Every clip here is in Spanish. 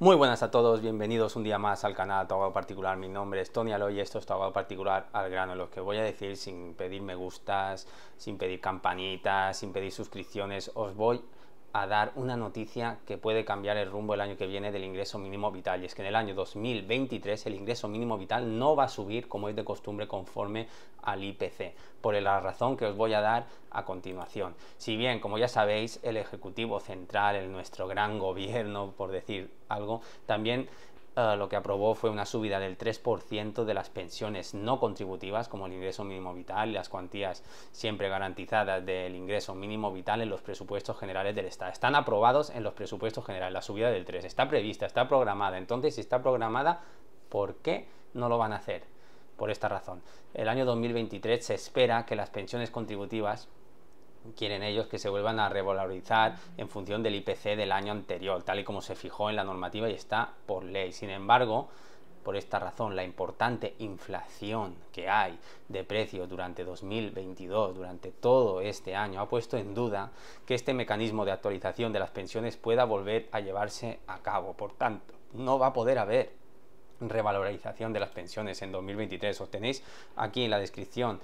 Muy buenas a todos, bienvenidos un día más al canal Togado Particular. Mi nombre es Tony Aloy y esto es Togado Particular al grano. Lo que voy a decir sin pedir me gustas, sin pedir campanitas, sin pedir suscripciones, os voy a dar una noticia que puede cambiar el rumbo el año que viene del ingreso mínimo vital. Y es que en el año 2023 el ingreso mínimo vital no va a subir como es de costumbre conforme al IPC, por la razón que os voy a dar a continuación. Si bien, como ya sabéis, el Ejecutivo Central, el nuestro gran gobierno, por decir algo, también eh, lo que aprobó fue una subida del 3% de las pensiones no contributivas, como el ingreso mínimo vital y las cuantías siempre garantizadas del ingreso mínimo vital en los presupuestos generales del Estado. Están aprobados en los presupuestos generales, la subida del 3%. Está prevista, está programada. Entonces, si está programada, ¿por qué no lo van a hacer? Por esta razón. El año 2023 se espera que las pensiones contributivas quieren ellos que se vuelvan a revalorizar en función del IPC del año anterior, tal y como se fijó en la normativa y está por ley. Sin embargo, por esta razón, la importante inflación que hay de precios durante 2022, durante todo este año, ha puesto en duda que este mecanismo de actualización de las pensiones pueda volver a llevarse a cabo. Por tanto, no va a poder haber revalorización de las pensiones en 2023. Os tenéis aquí en la descripción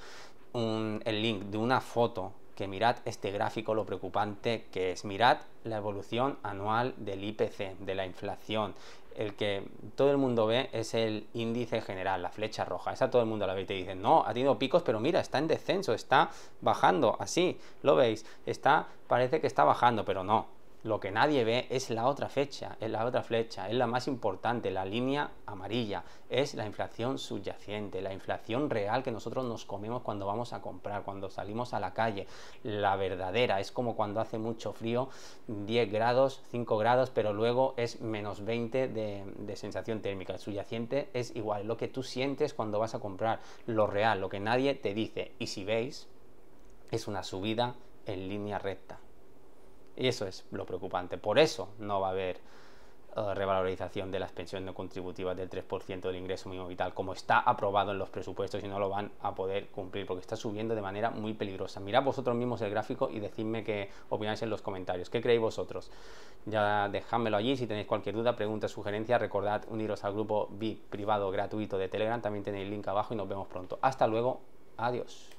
el link de una foto que mirad este gráfico lo preocupante que es. Mirad la evolución anual del IPC, de la inflación. El que todo el mundo ve es el índice general, la flecha roja. Esa todo el mundo la ve y te dice, no, ha tenido picos, pero mira, está en descenso, está bajando, así, lo veis, está, parece que está bajando, pero no, lo que nadie ve es la otra fecha, es la otra flecha, es la más importante, la línea amarilla, es la inflación subyacente, la inflación real que nosotros nos comemos cuando vamos a comprar, cuando salimos a la calle, la verdadera, es como cuando hace mucho frío, 10 grados, 5 grados, pero luego es menos 20 de, de sensación térmica. El subyacente es igual, lo que tú sientes cuando vas a comprar, lo real, lo que nadie te dice. Y si veis, es una subida en línea recta. Y Eso es lo preocupante. Por eso no va a haber eh, revalorización de las pensiones no contributivas del 3% del ingreso mínimo vital, como está aprobado en los presupuestos y no lo van a poder cumplir, porque está subiendo de manera muy peligrosa. Mirad vosotros mismos el gráfico y decidme qué opináis en los comentarios. ¿Qué creéis vosotros? Ya dejádmelo allí. Si tenéis cualquier duda, pregunta, sugerencia, recordad uniros al grupo VIP privado gratuito de Telegram. También tenéis el link abajo y nos vemos pronto. Hasta luego. Adiós.